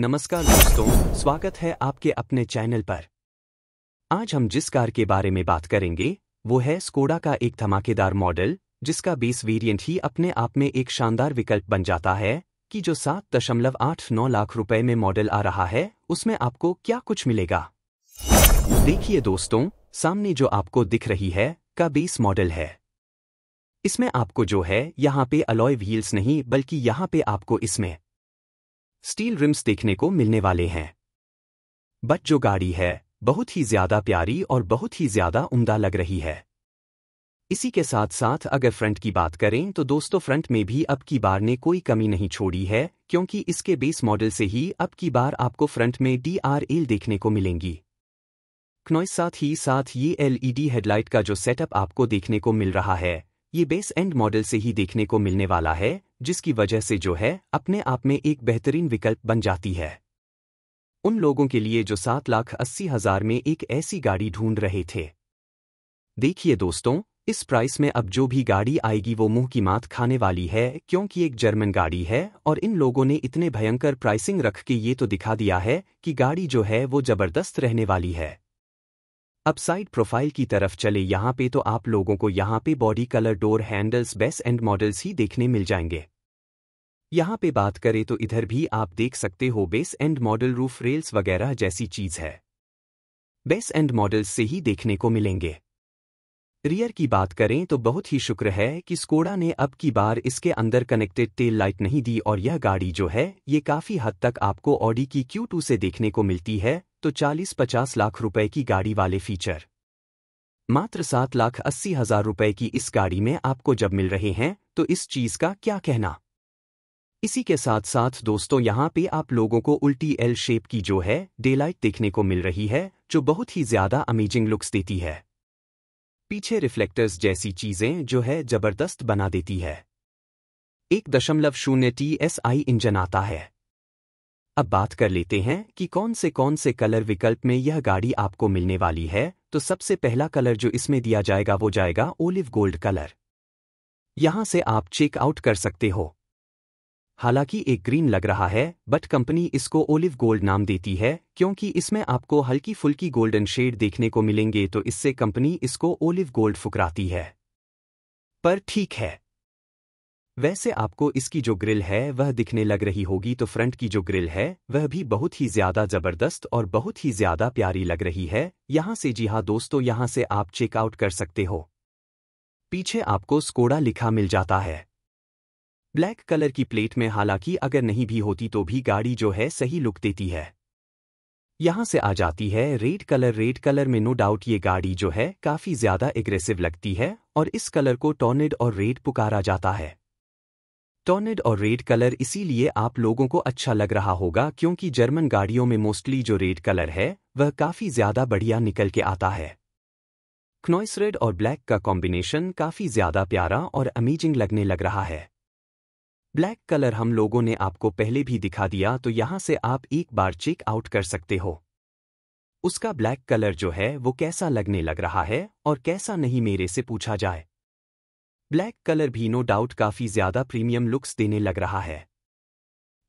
नमस्कार दोस्तों स्वागत है आपके अपने चैनल पर आज हम जिस कार के बारे में बात करेंगे वो है स्कोडा का एक धमाकेदार मॉडल जिसका बेस वेरिएंट ही अपने आप में एक शानदार विकल्प बन जाता है कि जो सात दशमलव आठ नौ लाख रुपए में मॉडल आ रहा है उसमें आपको क्या कुछ मिलेगा देखिए दोस्तों सामने जो आपको दिख रही है का बेस मॉडल है इसमें आपको जो है यहाँ पे अलॉय व्हील्स नहीं बल्कि यहाँ पे आपको इसमें स्टील रिम्स देखने को मिलने वाले हैं बट जो गाड़ी है बहुत ही ज्यादा प्यारी और बहुत ही ज्यादा उम्दा लग रही है इसी के साथ साथ अगर फ्रंट की बात करें तो दोस्तों फ्रंट में भी अब की बार ने कोई कमी नहीं छोड़ी है क्योंकि इसके बेस मॉडल से ही अब की बार आपको फ्रंट में डी देखने को मिलेंगी क्नॉइस साथ ही साथ ये एलईडी e हेडलाइट का जो सेटअप आपको देखने को मिल रहा है ये बेस एंड मॉडल से ही देखने को मिलने वाला है जिसकी वजह से जो है अपने आप में एक बेहतरीन विकल्प बन जाती है उन लोगों के लिए जो सात लाख अस्सी हजार में एक ऐसी गाड़ी ढूंढ रहे थे देखिए दोस्तों इस प्राइस में अब जो भी गाड़ी आएगी वो मुंह की मात खाने वाली है क्योंकि एक जर्मन गाड़ी है और इन लोगों ने इतने भयंकर प्राइसिंग रख के ये तो दिखा दिया है कि गाड़ी जो है वो जबरदस्त रहने वाली है अब साइड प्रोफाइल की तरफ चले यहां पे तो आप लोगों को यहाँ पे body colour door handles base end models ही देखने मिल जाएंगे यहाँ पे बात करें तो इधर भी आप देख सकते हो base end model roof rails वगैरह जैसी चीज है बेस एंड मॉडल्स से ही देखने को मिलेंगे रियर की बात करें तो बहुत ही शुक्र है कि स्कोडा ने अब की बार इसके अंदर कनेक्टेड टेल लाइट नहीं दी और यह गाड़ी जो है ये काफ़ी हद तक आपको ऑडी की क्यू से देखने को मिलती है तो 40-50 लाख रुपए की गाड़ी वाले फीचर मात्र सात लाख अस्सी हजार रुपए की इस गाड़ी में आपको जब मिल रहे हैं तो इस चीज़ का क्या कहना इसी के साथ साथ दोस्तों यहाँ पे आप लोगों को उल्टी एल शेप की जो है डेलाइट देखने को मिल रही है जो बहुत ही ज्यादा अमेजिंग लुक्स देती है पीछे रिफ्लेक्टर्स जैसी चीजें जो है जबरदस्त बना देती है एक दशमलव शून्य टी एस आई इंजन आता है अब बात कर लेते हैं कि कौन से कौन से कलर विकल्प में यह गाड़ी आपको मिलने वाली है तो सबसे पहला कलर जो इसमें दिया जाएगा वो जाएगा ओलिव गोल्ड कलर यहां से आप चेक आउट कर सकते हो हालांकि एक ग्रीन लग रहा है बट कंपनी इसको ओलिव गोल्ड नाम देती है क्योंकि इसमें आपको हल्की फुल्की गोल्डन शेड देखने को मिलेंगे तो इससे कंपनी इसको ओलिव गोल्ड फुकराती है पर ठीक है वैसे आपको इसकी जो ग्रिल है वह दिखने लग रही होगी तो फ्रंट की जो ग्रिल है वह भी बहुत ही ज्यादा जबरदस्त और बहुत ही ज्यादा प्यारी लग रही है यहां से जी हाँ दोस्तों यहां से आप चेकआउट कर सकते हो पीछे आपको स्कोडा लिखा मिल जाता है ब्लैक कलर की प्लेट में हालांकि अगर नहीं भी होती तो भी गाड़ी जो है सही लुक देती है यहां से आ जाती है रेड कलर रेड कलर में नो डाउट ये गाड़ी जो है काफी ज्यादा एग्रेसिव लगती है और इस कलर को टॉर्नेड और रेड पुकारा जाता है टॉर्नेड और रेड कलर इसीलिए आप लोगों को अच्छा लग रहा होगा क्योंकि जर्मन गाड़ियों में मोस्टली जो रेड कलर है वह काफी ज्यादा बढ़िया निकल के आता है क्नॉइस रेड और ब्लैक का कॉम्बिनेशन काफी ज्यादा प्यारा और अमेजिंग लगने लग रहा है ब्लैक कलर हम लोगों ने आपको पहले भी दिखा दिया तो यहां से आप एक बार चेक आउट कर सकते हो उसका ब्लैक कलर जो है वो कैसा लगने लग रहा है और कैसा नहीं मेरे से पूछा जाए ब्लैक कलर भी नो डाउट काफ़ी ज़्यादा प्रीमियम लुक्स देने लग रहा है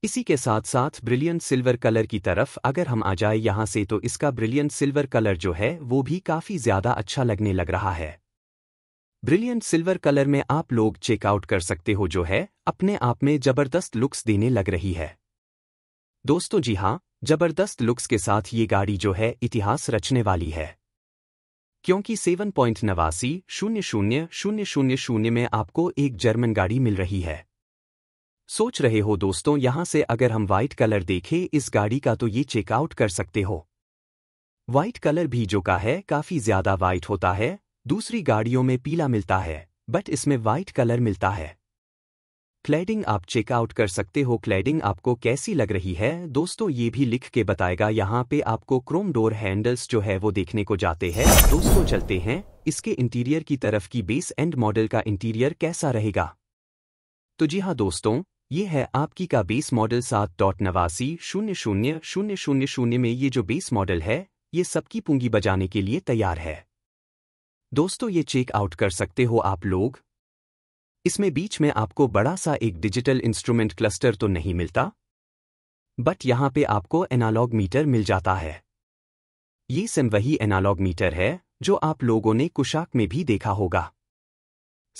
इसी के साथ साथ ब्रिलियंट सिल्वर कलर की तरफ अगर हम आ जाए यहां से तो इसका ब्रिलियंट सिल्वर कलर जो है वो भी काफ़ी ज़्यादा अच्छा लगने लग रहा है ब्रिलियंट सिल्वर कलर में आप लोग चेकआउट कर सकते हो जो है अपने आप में जबरदस्त लुक्स देने लग रही है दोस्तों जी हाँ जबरदस्त लुक्स के साथ ये गाड़ी जो है इतिहास रचने वाली है क्योंकि सेवन पॉइंट नवासी शून्य शून्य शून्य शून्य शून्य में आपको एक जर्मन गाड़ी मिल रही है सोच रहे हो दोस्तों यहां से अगर हम व्हाइट कलर देखें इस गाड़ी का तो ये चेकआउट कर सकते हो व्हाइट कलर भी जो का है काफी ज्यादा व्हाइट होता है दूसरी गाड़ियों में पीला मिलता है बट इसमें वाइट कलर मिलता है क्लैडिंग आप चेकआउट कर सकते हो क्लैडिंग आपको कैसी लग रही है दोस्तों ये भी लिख के बताएगा यहाँ पे आपको क्रोम डोर हैंडल्स जो है वो देखने को जाते हैं दोस्तों चलते हैं इसके इंटीरियर की तरफ की बेस एंड मॉडल का इंटीरियर कैसा रहेगा तो जी हाँ दोस्तों ये है आपकी का बेस मॉडल सात डॉट नवासी शून्य शून्य शून्य शून्य शून्य में ये जो बेस मॉडल है ये सबकी पूंगी बजाने के लिए तैयार है दोस्तों ये चेक आउट कर सकते हो आप लोग इसमें बीच में आपको बड़ा सा एक डिजिटल इंस्ट्रूमेंट क्लस्टर तो नहीं मिलता बट यहां पे आपको एनालॉग मीटर मिल जाता है ये सिम वही एनालॉग मीटर है जो आप लोगों ने कुशाक में भी देखा होगा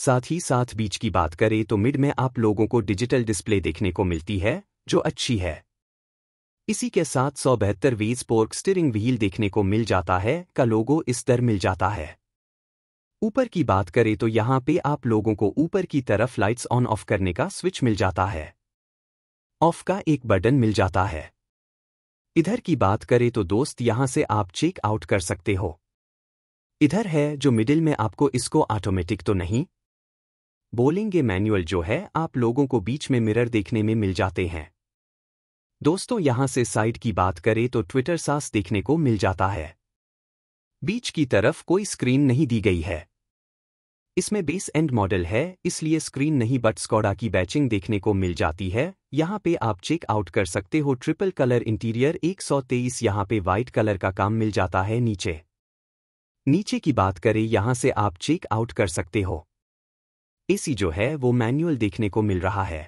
साथ ही साथ बीच की बात करें तो मिड में आप लोगों को डिजिटल डिस्प्ले देखने को मिलती है जो अच्छी है इसी के साथ सौ बहत्तर वेज पोर्क स्टीरिंग व्हील देखने को मिल जाता है का लोगो इस दर मिल जाता है ऊपर की बात करें तो यहाँ पे आप लोगों को ऊपर की तरफ लाइट्स ऑन ऑफ करने का स्विच मिल जाता है ऑफ का एक बटन मिल जाता है इधर की बात करें तो दोस्त यहां से आप चेक आउट कर सकते हो इधर है जो मिडिल में आपको इसको ऑटोमेटिक तो नहीं बोलेंगे मैनुअल जो है आप लोगों को बीच में मिरर देखने में मिल जाते हैं दोस्तों यहां से साइड की बात करें तो ट्विटर सास देखने को मिल जाता है बीच की तरफ कोई स्क्रीन नहीं दी गई है इसमें बेस एंड मॉडल है इसलिए स्क्रीन नहीं बट स्कॉडा की बैचिंग देखने को मिल जाती है यहाँ पे आप चेक आउट कर सकते हो ट्रिपल कलर इंटीरियर 123 यहाँ पे व्हाइट कलर का काम मिल जाता है नीचे नीचे की बात करें यहाँ से आप चेक आउट कर सकते हो एसी जो है वो मैनुअल देखने को मिल रहा है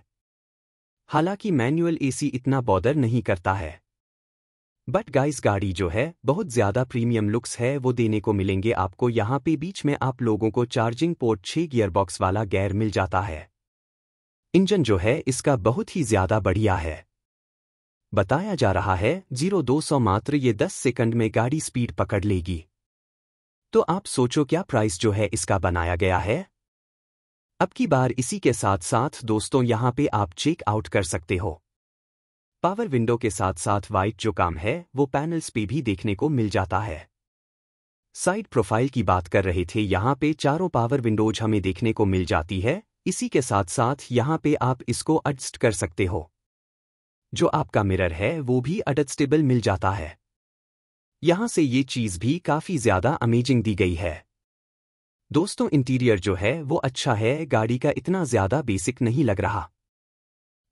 हालांकि मैनुअल एसी इतना बॉदर नहीं करता है बट गाइस गाड़ी जो है बहुत ज़्यादा प्रीमियम लुक्स है वो देने को मिलेंगे आपको यहाँ पे बीच में आप लोगों को चार्जिंग पोर्ट छह गियरबॉक्स वाला गैर मिल जाता है इंजन जो है इसका बहुत ही ज़्यादा बढ़िया है बताया जा रहा है जीरो दो सौ मात्र ये दस सेकंड में गाड़ी स्पीड पकड़ लेगी तो आप सोचो क्या प्राइस जो है इसका बनाया गया है अब की बार इसी के साथ साथ दोस्तों यहाँ पे आप चेक आउट कर सकते हो पावर विंडो के साथ साथ वाइट जो काम है वो पैनल्स पे भी देखने को मिल जाता है साइड प्रोफाइल की बात कर रहे थे यहाँ पे चारों पावर विंडोज हमें देखने को मिल जाती है इसी के साथ साथ यहाँ पे आप इसको एडजस्ट कर सकते हो जो आपका मिरर है वो भी एडजस्टेबल मिल जाता है यहाँ से ये चीज़ भी काफ़ी ज़्यादा अमेजिंग दी गई है दोस्तों इंटीरियर जो है वो अच्छा है गाड़ी का इतना ज़्यादा बेसिक नहीं लग रहा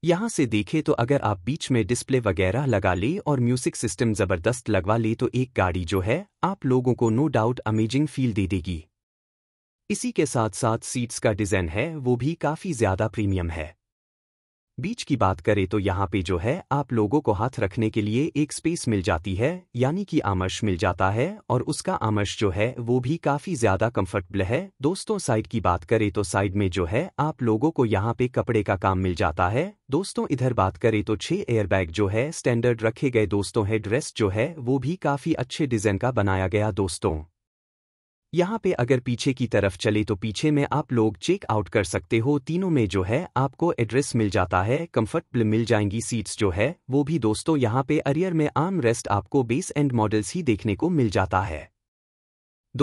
यहाँ से देखें तो अगर आप बीच में डिस्प्ले वगैरह लगा ले और म्यूजिक सिस्टम ज़बरदस्त लगवा ले तो एक गाड़ी जो है आप लोगों को नो डाउट अमेजिंग फील दे देगी इसी के साथ साथ सीट्स का डिज़ाइन है वो भी काफ़ी ज़्यादा प्रीमियम है बीच की बात करें तो यहाँ पे जो है आप लोगों को हाथ रखने के लिए एक स्पेस मिल जाती है यानी कि आमर्श मिल जाता है और उसका आमर्श जो है वो भी काफ़ी ज़्यादा कंफर्टेबल है दोस्तों साइड की बात करें तो साइड में जो है आप लोगों को यहाँ पे कपड़े का काम मिल जाता है दोस्तों इधर बात करें तो छह एयरबैग जो है स्टैंडर्ड रखे गए दोस्तों हेड रेस्ट जो है वो भी काफ़ी अच्छे डिज़ाइन का बनाया गया दोस्तों यहाँ पे अगर पीछे की तरफ चले तो पीछे में आप लोग चेक आउट कर सकते हो तीनों में जो है आपको एड्रेस मिल जाता है कंफर्टेबल मिल जाएंगी सीट्स जो है वो भी दोस्तों यहाँ पे अरियर में आर्म रेस्ट आपको बेस एंड मॉडल्स ही देखने को मिल जाता है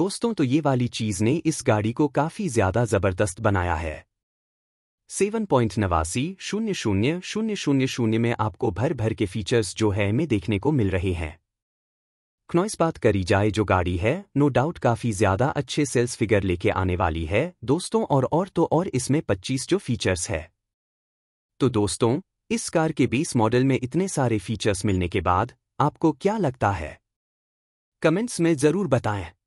दोस्तों तो ये वाली चीज़ ने इस गाड़ी को काफ़ी ज़्यादा ज़बरदस्त बनाया है सेवन पॉइंट नवासी शून्य शून्य शून्य शून्य शून्य में आपको भर भर के फीचर्स जो है में देखने को मिल रहे हैं क्नॉइस बात करी जाए जो गाड़ी है नो डाउट काफ़ी ज़्यादा अच्छे सेल्स फिगर लेके आने वाली है दोस्तों और और तो और इसमें 25 जो फीचर्स है तो दोस्तों इस कार के 20 मॉडल में इतने सारे फीचर्स मिलने के बाद आपको क्या लगता है कमेंट्स में ज़रूर बताएं